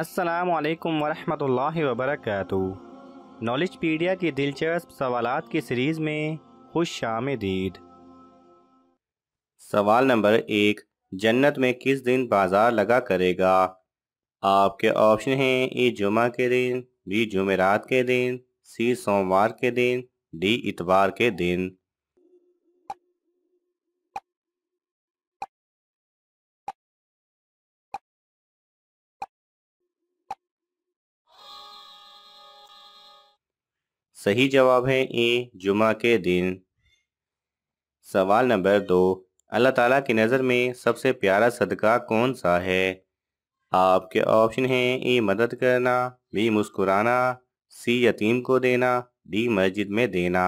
असलकम वरहमल वबरक नॉलेज पीडिया की दिलचस्प सवाल की सीरीज़ में खुश शाम दीद सवाल नंबर एक जन्नत में किस दिन बाज़ार लगा करेगा आपके ऑप्शन हैं ए जुमा के दिन बी जुमेरात के दिन सी सोमवार के दिन डी इतवार के दिन सही जवाब है ए जुमा के दिन सवाल नंबर दो अल्लाह ताला की नज़र में सबसे प्यारा सदका कौन सा है आपके ऑप्शन हैं ए मदद करना बी मुस्कुराना सी यतीम को देना डी मस्जिद में देना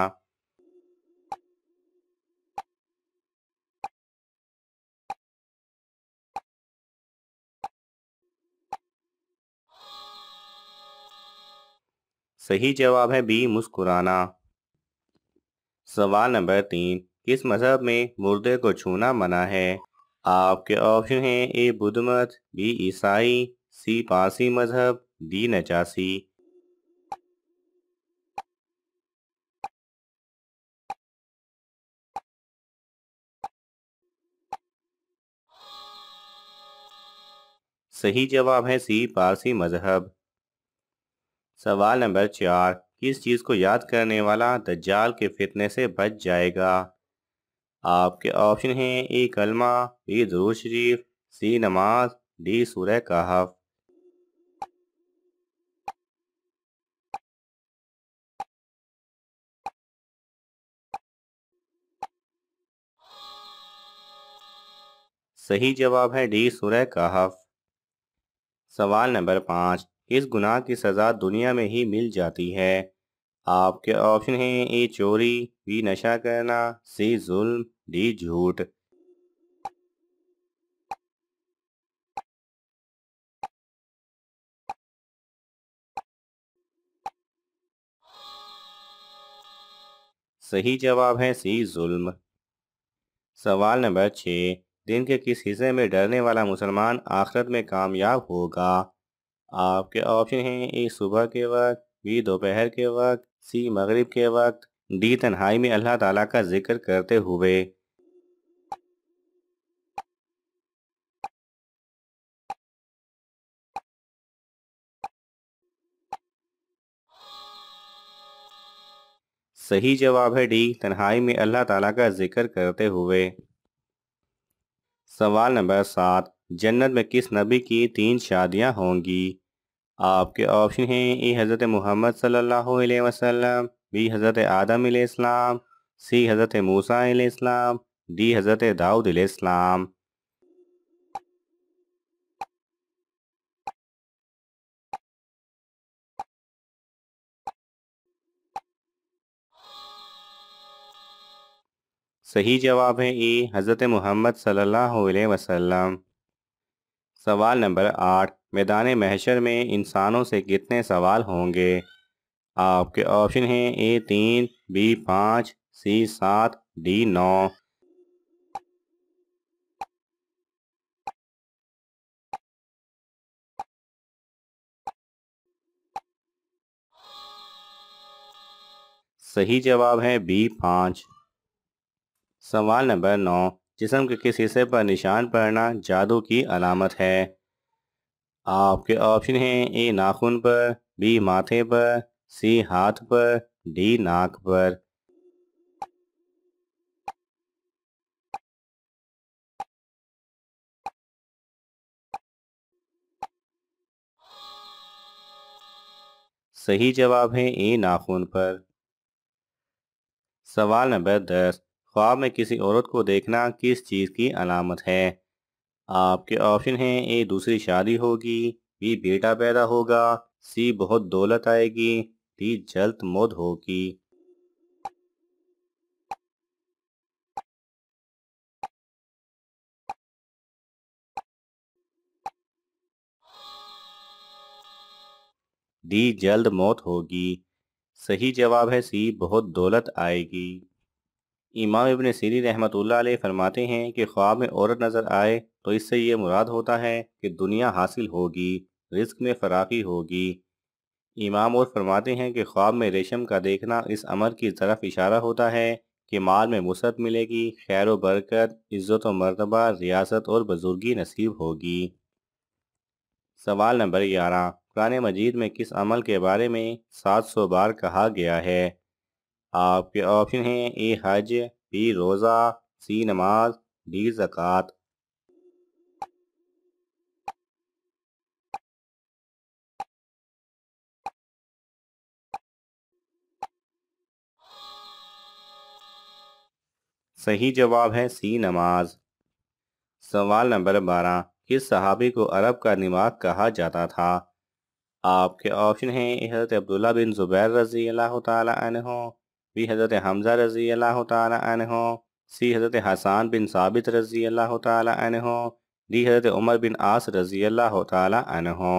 सही जवाब है बी मुस्कुराना सवाल नंबर तीन किस मजहब में मुर्दे को छूना मना है आपके ऑप्शन हैं ए बुद्ध मत बी ईसाई सी पारसी मजहब डी नचासी सही जवाब है सी पारसी मजहब सवाल नंबर चार किस चीज़ को याद करने वाला दज्जाल के फितने से बच जाएगा आपके ऑप्शन हैं ए कलमा बी दरू शरीफ सी नमाज डी सूर्य कहफ सही जवाब है डी सूर्य कहफ सवाल नंबर पाँच इस गुनाह की सज़ा दुनिया में ही मिल जाती है आपके ऑप्शन हैं ए चोरी बी नशा करना सी जुल्म डी झूठ सही जवाब है सी जुल्म सवाल नंबर छः दिन के किस हिस्से में डरने वाला मुसलमान आखिरत में कामयाब होगा आपके ऑप्शन हैं ए सुबह के वक्त बी दोपहर के वक्त सी मगरिब के वक्त डी तन्हाई में अल्लाह ताला का जिक्र करते हुए सही जवाब है डी तन्हाई में अल्लाह ताला का जिक्र करते हुए सवाल नंबर सात जन्नत में किस नबी की तीन शादियां होंगी आपके ऑप्शन हैं ए हज़रत मोहम्मद सल्लल्लाहु अलैहि वसल्लम बी हज़रत आदम इस्लाम सी हज़रत मूसा इस्लाम डी हज़रत दाऊद इस्लाम सही जवाब है ए हज़रत मोहम्मद सल्लल्लाहु अलैहि वसल्लम सवाल नंबर आठ मैदान महशर में इंसानों से कितने सवाल होंगे आपके ऑप्शन हैं ए तीन बी पाँच सी सात डी नौ सही जवाब है बी पाँच सवाल नंबर नौ जिसम के किस हिस्से पर निशान पढ़ना जादू की अलामत है आपके ऑप्शन हैं ए नाखून पर बी माथे पर सी हाथ पर डी नाक पर सही जवाब है ए नाखून पर सवाल नंबर दस ख्वाब में किसी औरत को देखना किस चीज़ की अलामत है आपके ऑप्शन हैं ए दूसरी शादी होगी बी बेटा पैदा होगा सी बहुत दौलत आएगी डी जल्द मौत होगी डी जल्द मौत होगी सही जवाब है सी बहुत दौलत आएगी इमाम इबन सीरी रहमत फरमाते हैं कि ख्वाब में औरत नज़र आए तो इससे ये मुराद होता है कि दुनिया हासिल होगी रिस्क में फराकी होगी इमाम और फरमाते हैं कि ख्वाब में रेशम का देखना इस अमर की तरफ इशारा होता है कि माल में वसत मिलेगी खैर वरकत बरकत इज़्ज़त मरतबा रियासत और बुजुर्गी नसीब होगी सवाल नंबर ग्यारह कुरान मजीद में किस अमल के बारे में सात सौ बार कहा गया है आपके ऑप्शन हैं ए हज बी रोज़ा सी नमाज डी ज़क़़त सही जवाब है सी नमाज सवाल नंबर बारह किस सहाबी को अरब का निमाज कहा जाता था आपके ऑप्शन हैं हज़रत अब्दुल्ला बिन ज़ुबैर रज़ी अल्लाह तहों बी हज़रत हमजा रज़ी अल्लाह तन हो सी हज़रत हसान बिन साबित रज़ी अल्लाह तन हो डी हज़रत उमर बिन आस रज़ी अल्लाह तन हो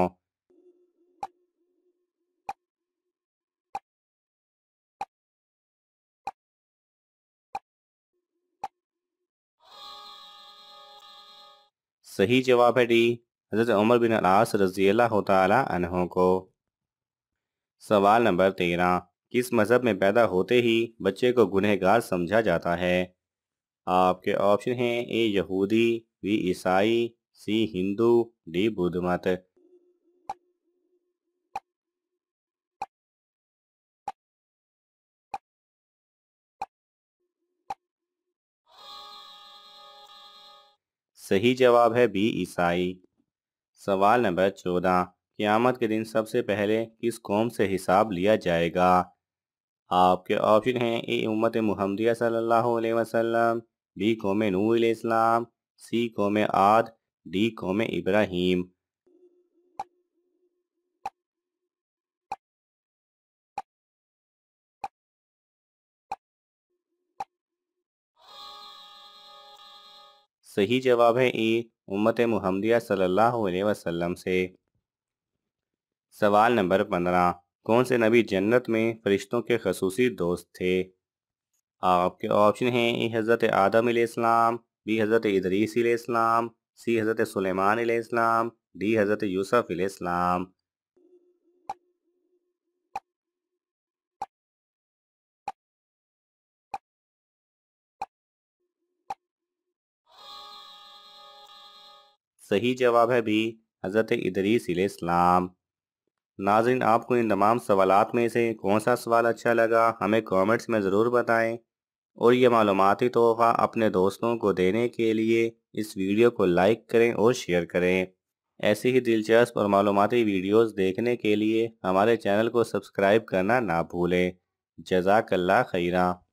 सही जवाब है डी हज़रत उमर बिन अलास रज़ी अल्लाह तन को सवाल नंबर तेरह किस मज़हब में पैदा होते ही बच्चे को गुनहगार समझा जाता है आपके ऑप्शन हैं ए यहूदी बी ईसाई सी हिंदू डी बुद्ध मत सही जवाब है बी ईसाई सवाल नंबर चौदह क़्यामत के दिन सबसे पहले किस कौम से हिसाब लिया जाएगा आपके ऑप्शन हैं ए उम्मत मुहमदिया सल्लल्लाहु अलैहि वसल्लम बी कौम नू इस्लाम सी कौम आद डी कौम इब्राहिम सही जवाब है ए उम्मत मुहमदिया सल्लल्लाहु अलैहि वसल्लम से सवाल नंबर पंद्रह कौन से नबी जन्नत में फरिश्तों के खसूसी दोस्त थे आपके ऑप्शन हैं ए हज़रत आदम इस्लाम बी हज़रत इदरीस सी हज़रत सलेमान इस्लाम डी हज़रत यूसफ़ इस्लाम सही जवाब है भी हज़रत इदरीस इस्लाम नाजिन आपको इन तमाम सवाल में से कौन सा सवाल अच्छा लगा हमें कमेंट्स में ज़रूर बताएं और ये मालूमती तोहफ़ा अपने दोस्तों को देने के लिए इस वीडियो को लाइक करें और शेयर करें ऐसी ही दिलचस्प और मालूमती वीडियोस देखने के लिए हमारे चैनल को सब्सक्राइब करना ना भूलें जजाकल्ला खैरा